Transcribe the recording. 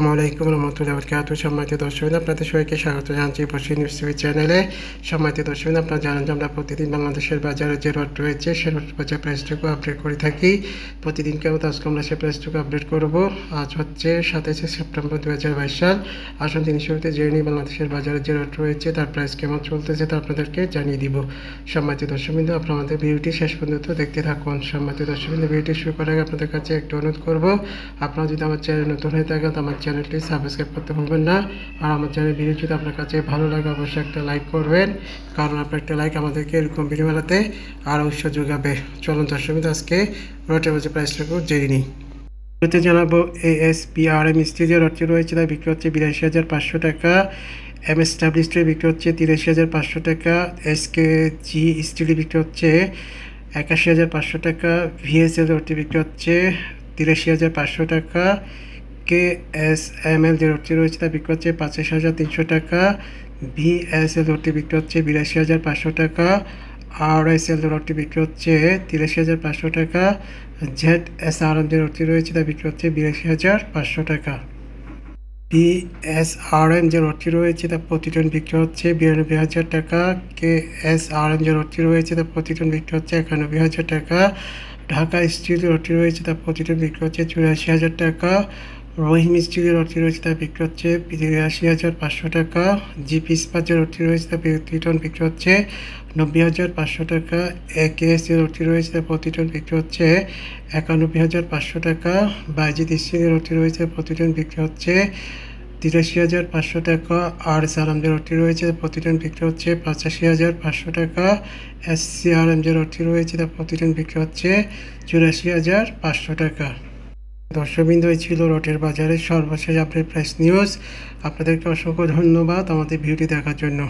আসসালামু আলাইকুম রহমতুল্লাহ বরকাত সম্মানিত দর্শক আপনাদের সবাইকে স্বাগত জানাচ্ছি বসি নিউজ টিভি চ্যানেলে সম্মানিত দর্শক আপনারা জানেন যে আমরা প্রতিদিন বাংলাদেশের বাজারে যে রট রয়েছে সে রট বাজার প্রাইসটুকু আপডেট করে থাকি প্রতিদিন কেমন আজকে আমরা সে প্রাইসটুকু আপডেট করব আজ হচ্ছে সাতাশে সেপ্টেম্বর দু সাল আসুন তিনি শুরুতে জেনে নিই বাংলাদেশের বাজারে যে রট রয়েছে তার প্রাইস কেমন চলতেছে তা আপনাদেরকে জানিয়ে দিব সম্মানিত বিন্দু আপনারা আমাদের ভিডিওটি শেষ পর্যন্ত দেখতে থাকুন সম্মানিত বিন্দু ভিডিওটি শুরু করার আগে আপনাদের কাছে একটু অনুরোধ করব আপনারা যদি আমার চ্যানেল নতুন হয়ে থাকেন আমার চ্যানেলটি সাবস্ক্রাইব করতে ভুলবেন না আর আমার চ্যানেল ভিডিও যদি আপনার কাছে ভালো লাগে অবশ্যই একটা লাইক করবেন কারণ আপনার একটা লাইক আমাদেরকে এরকম ভিডিও মেলাতে আরও উৎস যোগাবে চলুন দর্শকমিত আজকে রোটের বাজে প্রাইসটাকেও জেনে নিই শুরুতে জানাবো এএসপিআরএম স্টিজে রটটি রয়েছে তাই বিক্রি হচ্ছে বিরাশি হাজার পাঁচশো টাকা এম এস ডাব্লিউ স্টিল বিক্রি হচ্ছে তিরাশি হাজার পাঁচশো টাকা এস কে জি স্টিল বিক্রি হচ্ছে একাশি হাজার পাঁচশো টাকা ভিএসএল রটটি বিক্রি হচ্ছে তিরাশি হাজার পাঁচশো টাকা কে এস এম এল যে রোডটি রয়েছে তা বিক্রি হচ্ছে পঁচাশি হাজার তিনশো টাকা ভি ভিএসএল রোডটি বিক্রি হচ্ছে বিরাশি হাজার পাঁচশো টাকা আর এস এল রোডটি বিক্রি হচ্ছে তিরাশি হাজার পাঁচশো টাকা জেড এস আর এম যে রোডটি রয়েছে তা বিক্রি হচ্ছে বিরাশি হাজার পাঁচশো টাকা এস আর এম যে রোডটি রয়েছে তা প্রতি বিক্রি হচ্ছে বিরানব্বই হাজার টাকা কে এস আর এম যে রোডটি রয়েছে তা প্রতি বিক্রি হচ্ছে একানব্বই হাজার টাকা ঢাকা স্টিল রোডটি রয়েছে তা প্রতি বিক্রি হচ্ছে চুরাশি হাজার টাকা রহিম স্টিলের অর্থে রয়েছে তার বিক্রি হচ্ছে আশি হাজার পাঁচশো টাকা জি পিসপাজের অর্থে রয়েছে তার প্রতি টন বিক্রি হচ্ছে নব্বই হাজার পাঁচশো টাকা এ কে এর অর্থে রয়েছে তার প্রতি টন বিক্রি হচ্ছে একানব্বই হাজার পাঁচশো টাকা বাইজি স্টিলের অর্থে রয়েছে প্রতি টন বিক্রি হচ্ছে তিরাশি হাজার পাঁচশো টাকা আর সারামদের অর্থে রয়েছে প্রতি টন বিক্রি হচ্ছে পঁচাশি হাজার পাঁচশো টাকা এস সি আর এম যে রয়েছে তার প্রতি টন বিক্রি হচ্ছে চুরাশি হাজার পাঁচশো টাকা দর্শকবিন্দু ছিল রটের বাজারের সর্বশেষ আপডেট প্রাইস নিউজ আপনাদেরকে অসংখ্য ধন্যবাদ আমাদের ভিডিওটি দেখার জন্য